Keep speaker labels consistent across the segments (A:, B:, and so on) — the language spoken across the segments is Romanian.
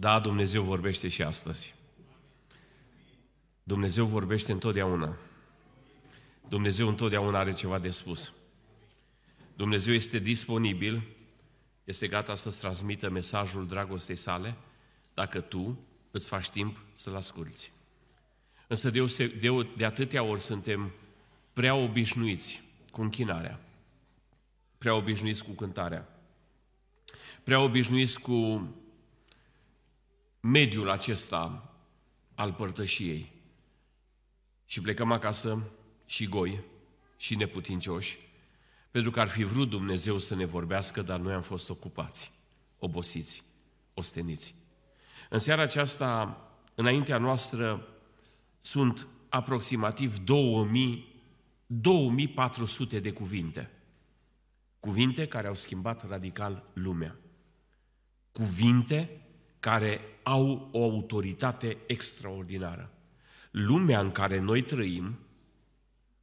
A: Da, Dumnezeu vorbește și astăzi. Dumnezeu vorbește întotdeauna. Dumnezeu întotdeauna are ceva de spus. Dumnezeu este disponibil, este gata să-ți transmită mesajul dragostei sale, dacă tu îți faci timp să-l asculți. Însă de, de, de atâtea ori suntem prea obișnuiți cu închinarea, prea obișnuiți cu cântarea, prea obișnuiți cu mediul acesta al părtășiei. Și plecăm acasă și goi și neputincioși, pentru că ar fi vrut Dumnezeu să ne vorbească, dar noi am fost ocupați, obosiți, osteniți. În seara aceasta, înaintea noastră, sunt aproximativ 2000, 2400 de cuvinte. Cuvinte care au schimbat radical lumea. Cuvinte care au o autoritate extraordinară. Lumea în care noi trăim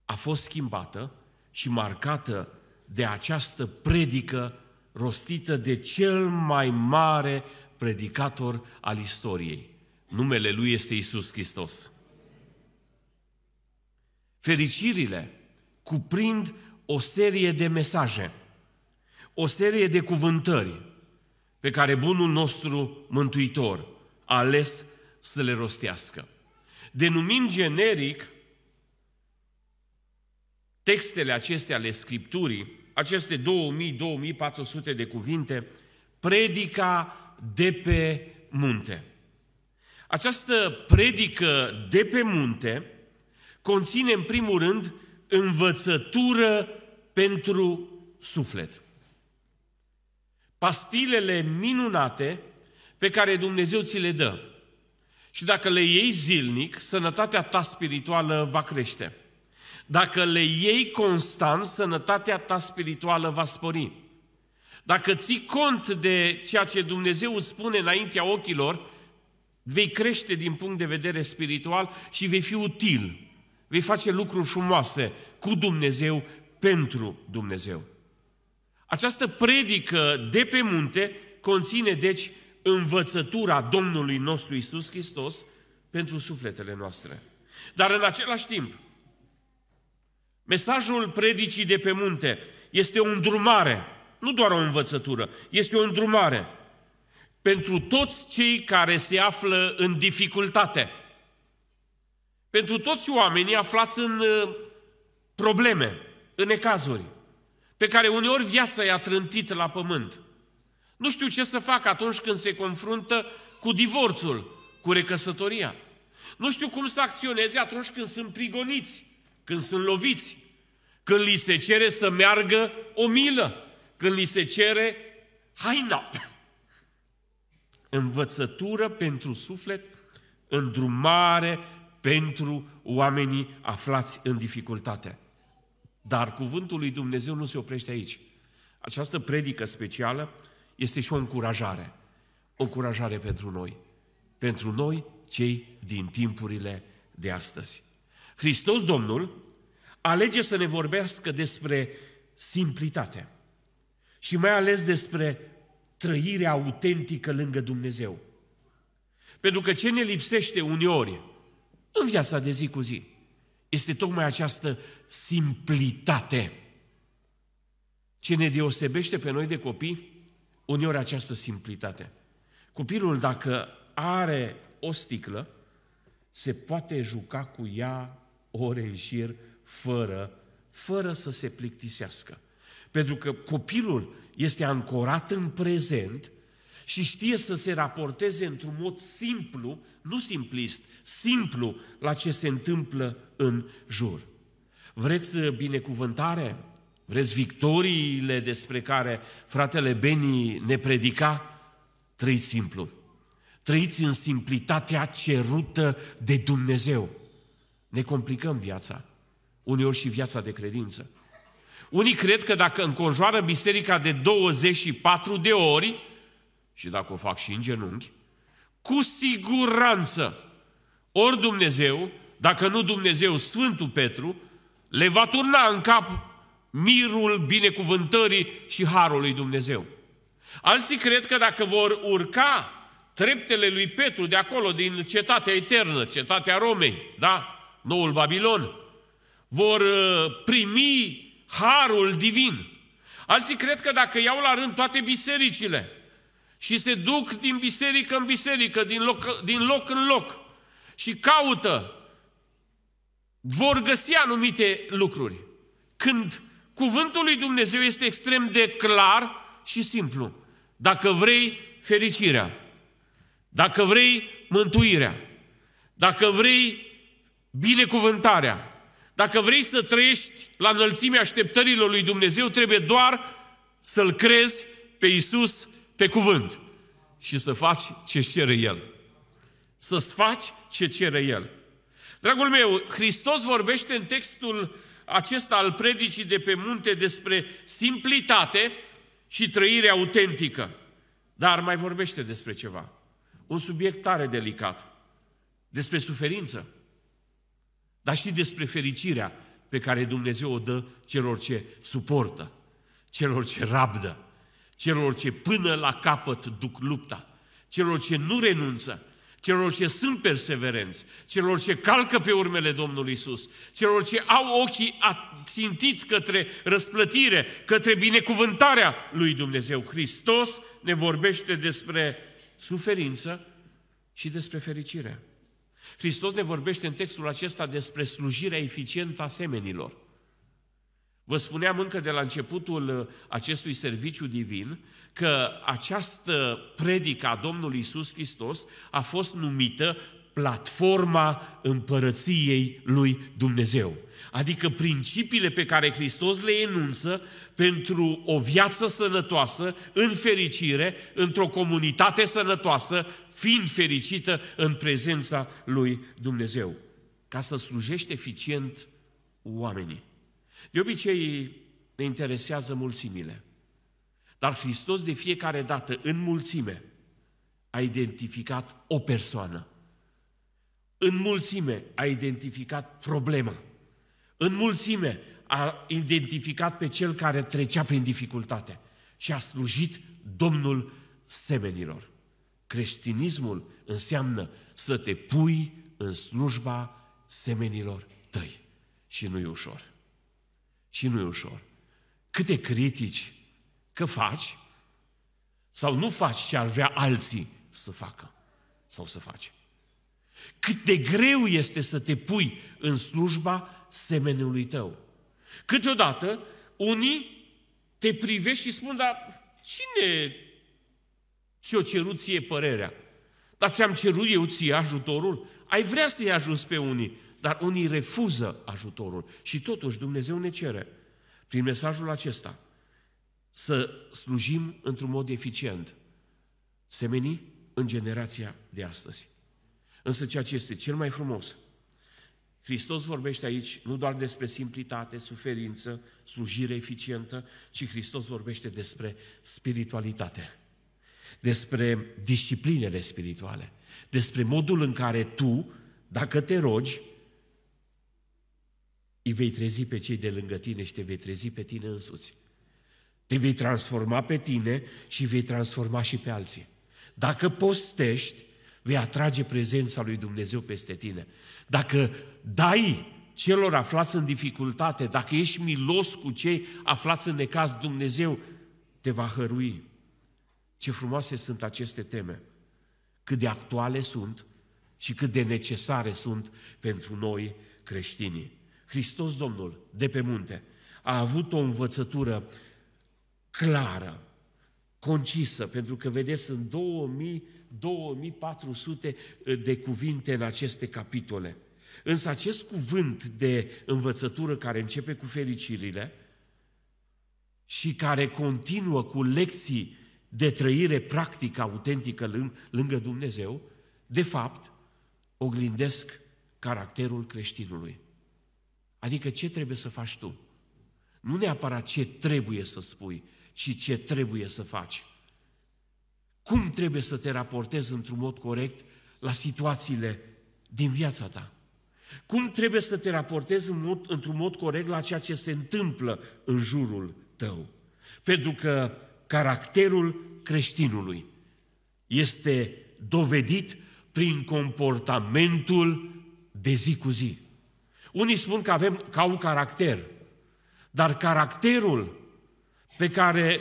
A: a fost schimbată și marcată de această predică rostită de cel mai mare predicator al istoriei. Numele lui este Isus Hristos. Fericirile cuprind o serie de mesaje, o serie de cuvântări, pe care bunul nostru mântuitor a ales să le rostească. Denumim generic textele acestea ale Scripturii, aceste 2000-2400 de cuvinte, predica de pe munte. Această predică de pe munte conține în primul rând învățătură pentru suflet pastilele minunate pe care Dumnezeu ți le dă. Și dacă le iei zilnic, sănătatea ta spirituală va crește. Dacă le iei constant, sănătatea ta spirituală va spori. Dacă ții cont de ceea ce Dumnezeu îți spune înaintea ochilor, vei crește din punct de vedere spiritual și vei fi util. Vei face lucruri frumoase cu Dumnezeu, pentru Dumnezeu. Această predică de pe munte conține, deci, învățătura Domnului nostru Isus Hristos pentru sufletele noastre. Dar în același timp, mesajul predicii de pe munte este o îndrumare, nu doar o învățătură, este o îndrumare pentru toți cei care se află în dificultate. Pentru toți oamenii aflați în uh, probleme, în necazuri pe care uneori viața i-a trântit la pământ. Nu știu ce să fac atunci când se confruntă cu divorțul, cu recăsătoria. Nu știu cum să acționeze atunci când sunt prigoniți, când sunt loviți, când li se cere să meargă o milă, când li se cere haina. Învățătură pentru suflet, îndrumare pentru oamenii aflați în dificultate. Dar cuvântul lui Dumnezeu nu se oprește aici. Această predică specială este și o încurajare. O încurajare pentru noi. Pentru noi, cei din timpurile de astăzi. Hristos Domnul alege să ne vorbească despre simplitate și mai ales despre trăirea autentică lângă Dumnezeu. Pentru că ce ne lipsește uneori în viața de zi cu zi este tocmai această simplitate. Ce ne deosebește pe noi de copii? Uneori această simplitate. Copilul, dacă are o sticlă, se poate juca cu ea ore în șir, fără, fără să se plictisească. Pentru că copilul este ancorat în prezent și știe să se raporteze într-un mod simplu, nu simplist, simplu la ce se întâmplă în jur. Vreți uh, binecuvântare? Vreți victoriile despre care fratele Beni ne predica? Trăiți simplu. Trăiți în simplitatea cerută de Dumnezeu. Ne complicăm viața. Uneori și viața de credință. Unii cred că dacă înconjoară biserica de 24 de ori, și dacă o fac și în genunchi, cu siguranță, ori Dumnezeu, dacă nu Dumnezeu, Sfântul Petru, le va turna în cap mirul binecuvântării și harul lui Dumnezeu. Alții cred că dacă vor urca treptele lui Petru de acolo, din cetatea eternă, cetatea Romei, da? Noul Babilon, vor uh, primi harul divin. Alții cred că dacă iau la rând toate bisericile, și se duc din biserică în biserică, din loc, din loc în loc și caută, vor găsi anumite lucruri. Când cuvântul lui Dumnezeu este extrem de clar și simplu. Dacă vrei fericirea, dacă vrei mântuirea, dacă vrei binecuvântarea, dacă vrei să trăiești la înălțimea așteptărilor lui Dumnezeu, trebuie doar să-L crezi pe Isus pe cuvânt și să faci ce cere El. Să-ți faci ce cere El. Dragul meu, Hristos vorbește în textul acesta al predicii de pe munte despre simplitate și trăire autentică. Dar mai vorbește despre ceva. Un subiect tare delicat. Despre suferință. Dar și despre fericirea pe care Dumnezeu o dă celor ce suportă, celor ce rabdă celor ce până la capăt duc lupta, celor ce nu renunță, celor ce sunt perseverenți, celor ce calcă pe urmele Domnului Isus, celor ce au ochii atintiți către răsplătire, către binecuvântarea lui Dumnezeu. Hristos ne vorbește despre suferință și despre fericire. Hristos ne vorbește în textul acesta despre slujirea eficientă a semenilor. Vă spuneam încă de la începutul uh, acestui serviciu divin că această predică a Domnului Isus Hristos a fost numită platforma împărăției lui Dumnezeu. Adică principiile pe care Hristos le enunță pentru o viață sănătoasă, în fericire, într-o comunitate sănătoasă, fiind fericită în prezența lui Dumnezeu. Ca să slujești eficient oamenii. De obicei ne interesează mulțimile. Dar Hristos de fiecare dată, în mulțime, a identificat o persoană. În mulțime a identificat problema. În mulțime a identificat pe cel care trecea prin dificultate și a slujit Domnul semenilor. Creștinismul înseamnă să te pui în slujba semenilor tăi. Și nu e ușor. Și nu e ușor. Câte critici că faci sau nu faci ce ar vrea alții să facă sau să faci. Cât de greu este să te pui în slujba semenului tău. Câteodată unii te privești și spun, dar cine ți-o cerut ție părerea? Dar ți-am cerut eu ție ajutorul? Ai vrea să-i ajuți pe unii dar unii refuză ajutorul. Și totuși Dumnezeu ne cere, prin mesajul acesta, să slujim într-un mod eficient semenii în generația de astăzi. Însă ceea ce este cel mai frumos, Hristos vorbește aici nu doar despre simplitate, suferință, slujire eficientă, ci Hristos vorbește despre spiritualitate, despre disciplinele spirituale, despre modul în care tu, dacă te rogi, îi vei trezi pe cei de lângă tine și te vei trezi pe tine însuți. Te vei transforma pe tine și vei transforma și pe alții. Dacă postești, vei atrage prezența lui Dumnezeu peste tine. Dacă dai celor aflați în dificultate, dacă ești milos cu cei aflați în necaz, Dumnezeu te va hărui. Ce frumoase sunt aceste teme, cât de actuale sunt și cât de necesare sunt pentru noi creștinii. Hristos Domnul de pe munte a avut o învățătură clară, concisă, pentru că vedeți, sunt 2000, 2400 de cuvinte în aceste capitole. Însă acest cuvânt de învățătură care începe cu fericirile și care continuă cu lecții de trăire practică, autentică lângă Dumnezeu, de fapt, oglindesc caracterul creștinului. Adică ce trebuie să faci tu? Nu neapărat ce trebuie să spui, ci ce trebuie să faci. Cum trebuie să te raportezi într-un mod corect la situațiile din viața ta? Cum trebuie să te raportezi în mod, într-un mod corect la ceea ce se întâmplă în jurul tău? Pentru că caracterul creștinului este dovedit prin comportamentul de zi cu zi. Unii spun că avem ca un caracter, dar caracterul pe care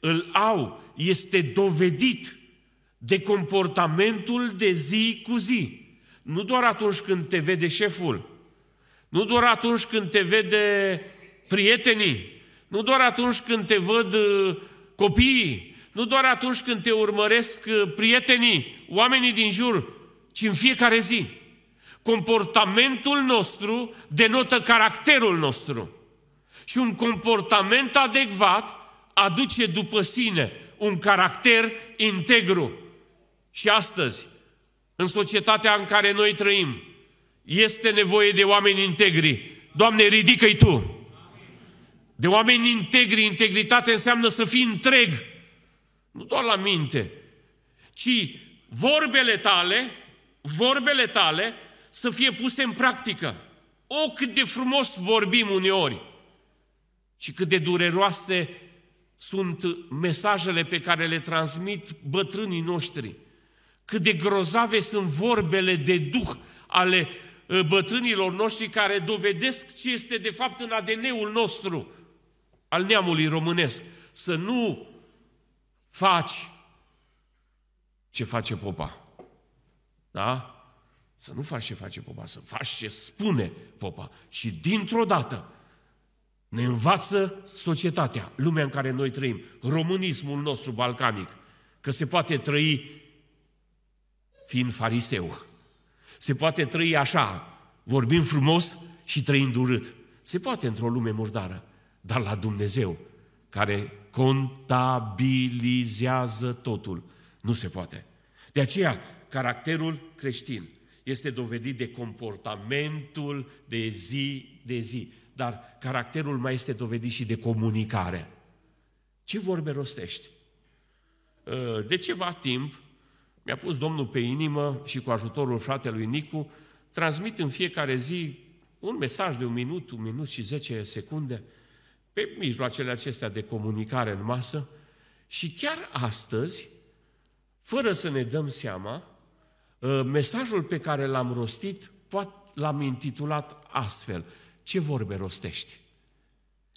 A: îl au este dovedit de comportamentul de zi cu zi. Nu doar atunci când te vede șeful, nu doar atunci când te vede prietenii, nu doar atunci când te văd uh, copiii, nu doar atunci când te urmăresc uh, prietenii, oamenii din jur, ci în fiecare zi. Comportamentul nostru denotă caracterul nostru. Și un comportament adecvat aduce după sine un caracter integru. Și astăzi, în societatea în care noi trăim, este nevoie de oameni integri. Doamne, ridică-i Tu! De oameni integri, integritate înseamnă să fii întreg, nu doar la minte, ci vorbele tale, vorbele tale să fie puse în practică. O, cât de frumos vorbim uneori și cât de dureroase sunt mesajele pe care le transmit bătrânii noștri. Cât de grozave sunt vorbele de duh ale uh, bătrânilor noștri care dovedesc ce este de fapt în ADN-ul nostru, al neamului românesc. Să nu faci ce face popa. Da? Să nu faci ce face popa, să faci ce spune popa. Și dintr-o dată ne învață societatea, lumea în care noi trăim, românismul nostru balcanic, că se poate trăi fiind fariseu. Se poate trăi așa, vorbim frumos și trăind urât. Se poate într-o lume murdară, dar la Dumnezeu, care contabilizează totul, nu se poate. De aceea, caracterul creștin este dovedit de comportamentul de zi de zi, dar caracterul mai este dovedit și de comunicare. Ce vorbe rostești? Ă, de ceva timp mi-a pus Domnul pe inimă și cu ajutorul fratelui Nicu, transmit în fiecare zi un mesaj de un minut, un minut și zece secunde pe mijloacele acestea de comunicare în masă și chiar astăzi, fără să ne dăm seama, Ă, mesajul pe care l-am rostit, l-am intitulat astfel. Ce vorbe rostești?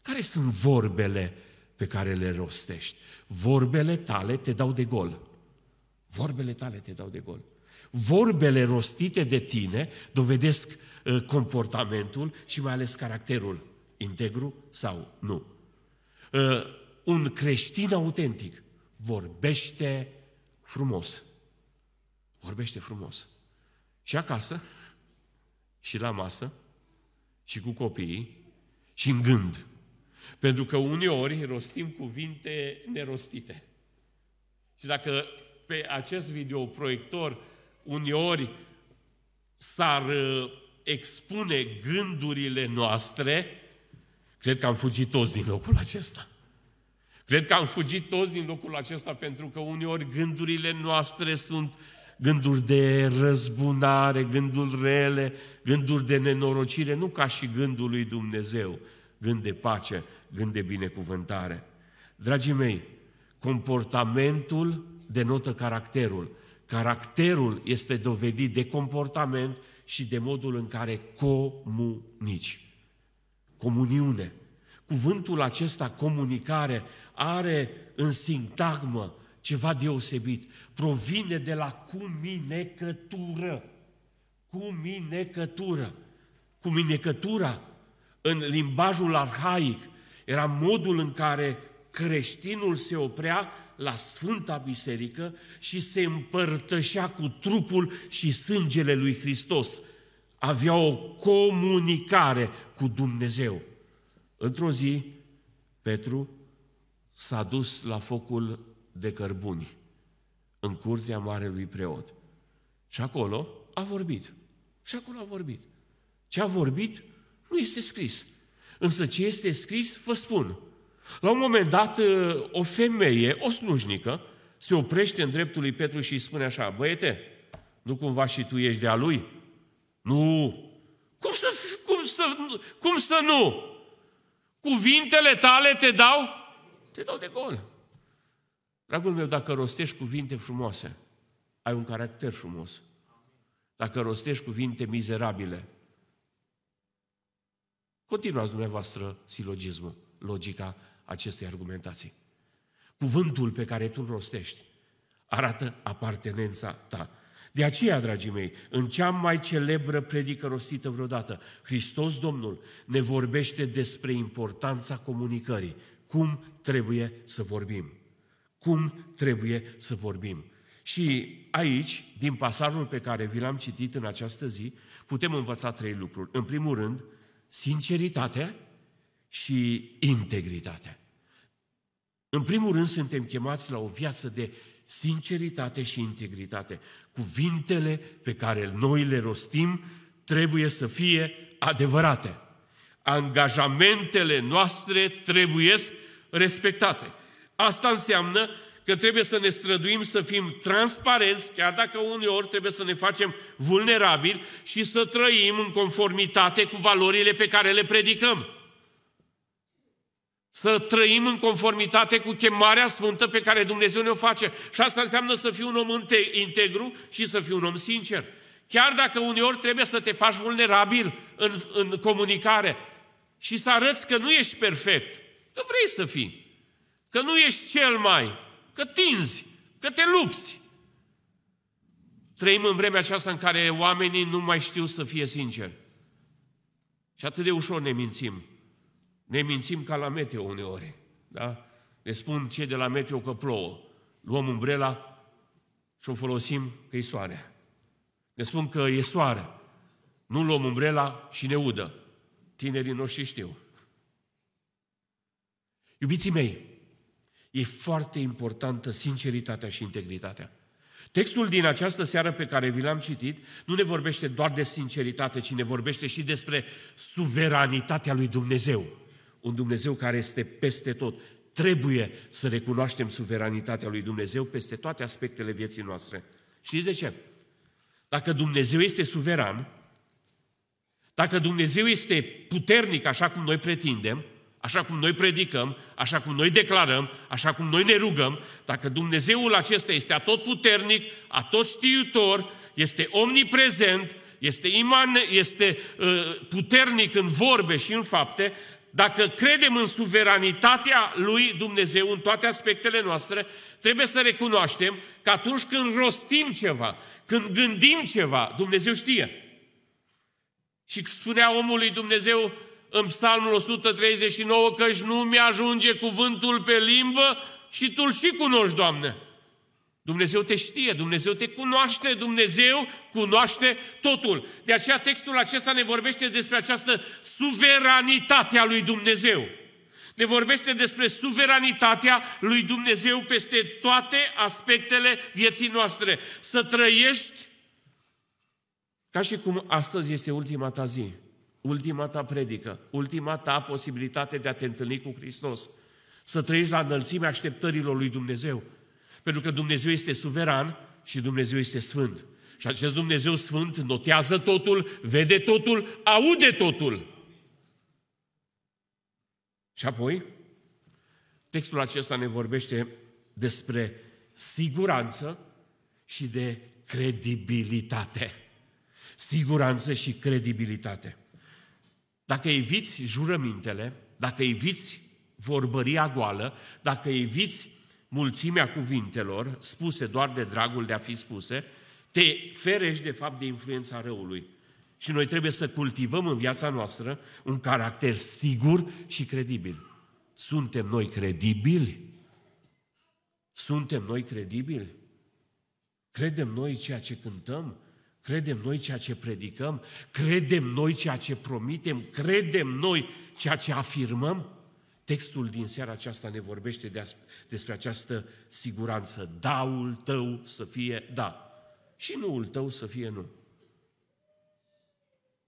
A: Care sunt vorbele pe care le rostești? Vorbele tale te dau de gol. Vorbele tale te dau de gol. Vorbele rostite de tine dovedesc ă, comportamentul și mai ales caracterul integru sau nu. Ă, un creștin autentic vorbește frumos vorbește frumos. Și acasă, și la masă, și cu copiii, și în gând. Pentru că uneori rostim cuvinte nerostite. Și dacă pe acest videoproiector uneori s-ar uh, expune gândurile noastre, cred că am fugit toți din locul acesta. Cred că am fugit toți din locul acesta pentru că uneori gândurile noastre sunt uh, gânduri de răzbunare, gânduri rele, gânduri de nenorocire, nu ca și gândul lui Dumnezeu, gând de pace, gând de binecuvântare. Dragii mei, comportamentul denotă caracterul. Caracterul este dovedit de comportament și de modul în care comunici. Comuniune. Cuvântul acesta, comunicare, are în sintagmă ceva deosebit. Provine de la cuminecătură. Cuminecătură. Cuminecătura în limbajul arhaic era modul în care creștinul se oprea la Sfânta Biserică și se împărtășea cu trupul și sângele lui Hristos. Avea o comunicare cu Dumnezeu. Într-o zi, Petru s-a dus la focul de cărbuni în curtea marelui preot. Și acolo a vorbit. Și acolo a vorbit. Ce a vorbit nu este scris. Însă ce este scris, vă spun. La un moment dat, ă, o femeie, o slujnică, se oprește în dreptul lui Petru și îi spune așa, băiete, nu cumva și tu ești de-a lui? Nu! Cum să, cum să, cum să nu? Cuvintele tale te dau? Te dau de gol. Dragul meu, dacă rostești cuvinte frumoase, ai un caracter frumos. Dacă rostești cuvinte mizerabile, continuați dumneavoastră silogismul, logica acestei argumentații. Cuvântul pe care tu rostești arată apartenența ta. De aceea, dragii mei, în cea mai celebră predică rostită vreodată, Hristos Domnul ne vorbește despre importanța comunicării, cum trebuie să vorbim cum trebuie să vorbim. Și aici, din pasajul pe care vi l-am citit în această zi, putem învăța trei lucruri. În primul rând, sinceritatea și integritatea. În primul rând, suntem chemați la o viață de sinceritate și integritate. Cuvintele pe care noi le rostim trebuie să fie adevărate. Angajamentele noastre trebuie respectate. Asta înseamnă că trebuie să ne străduim să fim transparenți, chiar dacă uneori trebuie să ne facem vulnerabili și să trăim în conformitate cu valorile pe care le predicăm. Să trăim în conformitate cu chemarea sfântă pe care Dumnezeu ne-o face. Și asta înseamnă să fii un om integru și să fii un om sincer. Chiar dacă uneori trebuie să te faci vulnerabil în, în comunicare și să arăți că nu ești perfect, că vrei să fii că nu ești cel mai, că tinzi, că te lupți. Trăim în vremea aceasta în care oamenii nu mai știu să fie sinceri. Și atât de ușor ne mințim. Ne mințim ca la meteo uneori. Da? Ne spun cei de la meteo că plouă. Luăm umbrela și o folosim că e soare. Ne spun că e soare. Nu luăm umbrela și ne udă. Tinerii noștri știu. Iubiții mei, E foarte importantă sinceritatea și integritatea. Textul din această seară pe care vi l-am citit nu ne vorbește doar de sinceritate, ci ne vorbește și despre suveranitatea lui Dumnezeu. Un Dumnezeu care este peste tot. Trebuie să recunoaștem suveranitatea lui Dumnezeu peste toate aspectele vieții noastre. Știți de ce? Dacă Dumnezeu este suveran, dacă Dumnezeu este puternic așa cum noi pretindem, așa cum noi predicăm, așa cum noi declarăm, așa cum noi ne rugăm, dacă Dumnezeul acesta este atotputernic, știutor, este omniprezent, este, iman, este uh, puternic în vorbe și în fapte, dacă credem în suveranitatea lui Dumnezeu în toate aspectele noastre, trebuie să recunoaștem că atunci când rostim ceva, când gândim ceva, Dumnezeu știe. Și spunea omului Dumnezeu, în psalmul 139, căci nu mi-ajunge cuvântul pe limbă și tu-l și cunoști, Doamne. Dumnezeu te știe, Dumnezeu te cunoaște, Dumnezeu cunoaște totul. De aceea textul acesta ne vorbește despre această suveranitate a lui Dumnezeu. Ne vorbește despre suveranitatea lui Dumnezeu peste toate aspectele vieții noastre. Să trăiești ca și cum astăzi este ultima ta zi ultima ta predică, ultima ta posibilitate de a te întâlni cu Hristos, să trăiești la înălțimea așteptărilor lui Dumnezeu. Pentru că Dumnezeu este suveran și Dumnezeu este sfânt. Și acest Dumnezeu sfânt notează totul, vede totul, aude totul. Și apoi, textul acesta ne vorbește despre siguranță și de credibilitate. Siguranță și credibilitate. Dacă eviți jurămintele, dacă eviți vorbăria goală, dacă eviți mulțimea cuvintelor spuse doar de dragul de a fi spuse, te ferești de fapt de influența răului. Și noi trebuie să cultivăm în viața noastră un caracter sigur și credibil. Suntem noi credibili? Suntem noi credibili? Credem noi ceea ce cântăm? Credem noi ceea ce predicăm? Credem noi ceea ce promitem? Credem noi ceea ce afirmăm? Textul din seara aceasta ne vorbește despre această siguranță. Daul tău să fie da și nuul tău să fie nu.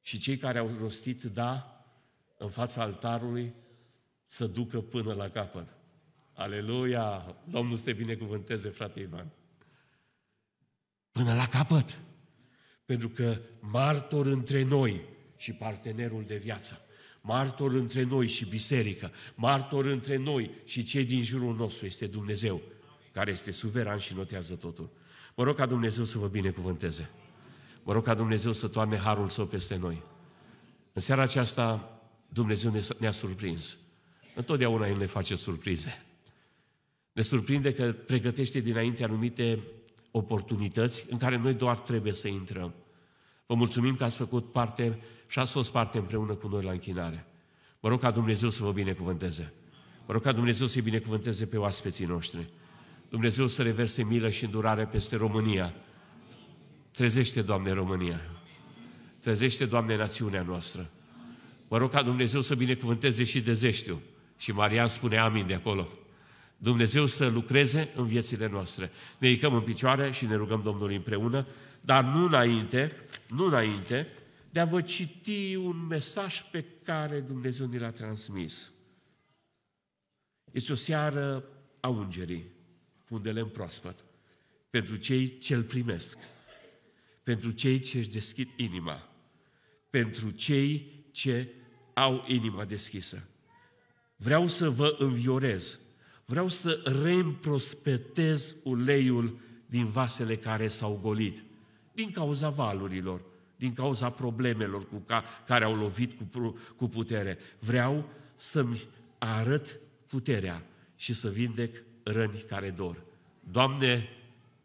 A: Și cei care au rostit da în fața altarului să ducă până la capăt. Aleluia! Domnul să te binecuvânteze, frate Ivan. Până la capăt pentru că martor între noi și partenerul de viață, martor între noi și biserică, martor între noi și cei din jurul nostru este Dumnezeu, care este suveran și notează totul. Mă rog ca Dumnezeu să vă binecuvânteze. Mă rog ca Dumnezeu să toarne harul său peste noi. În seara aceasta, Dumnezeu ne-a surprins. Întotdeauna El ne face surprize. Ne surprinde că pregătește dinainte anumite oportunități în care noi doar trebuie să intrăm. Vă mulțumim că ați făcut parte și ați fost parte împreună cu noi la închinare. Mă rog ca Dumnezeu să vă binecuvânteze. Mă rog ca Dumnezeu să-i binecuvânteze pe oaspeții noștri. Dumnezeu să reverse milă și îndurare peste România. Trezește, Doamne, România. Trezește, Doamne, națiunea noastră. Mă rog ca Dumnezeu să binecuvânteze și Dezeștiu. Și Marian spune amin de acolo. Dumnezeu să lucreze în viețile noastre. Ne ridicăm în picioare și ne rugăm Domnului împreună, dar nu înainte, nu înainte de a vă citi un mesaj pe care Dumnezeu ne l-a transmis. Este o seară a ungerii, cu în proaspăt, pentru cei ce îl primesc, pentru cei ce își deschid inima, pentru cei ce au inima deschisă. Vreau să vă înviorez vreau să reîmprospetez uleiul din vasele care s-au golit, din cauza valurilor, din cauza problemelor cu ca, care au lovit cu, cu putere. Vreau să-mi arăt puterea și să vindec răni care dor. Doamne,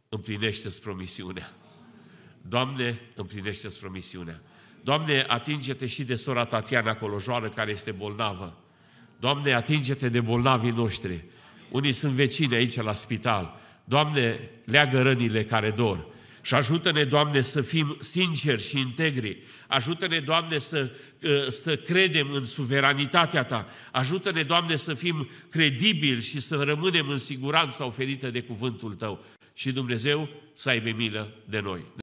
A: împlinește-ți promisiunea. Doamne, împlinește-ți promisiunea. Doamne, atinge-te și de sora Tatiana Colojoară care este bolnavă. Doamne, atinge-te de bolnavii noștri. Unii sunt vecini aici la spital. Doamne, leagă rănile care dor. Și ajută-ne, Doamne, să fim sinceri și integri. Ajută-ne, Doamne, să, ă, să credem în suveranitatea Ta. Ajută-ne, Doamne, să fim credibili și să rămânem în siguranță oferită de cuvântul Tău. Și Dumnezeu să aibă milă de noi.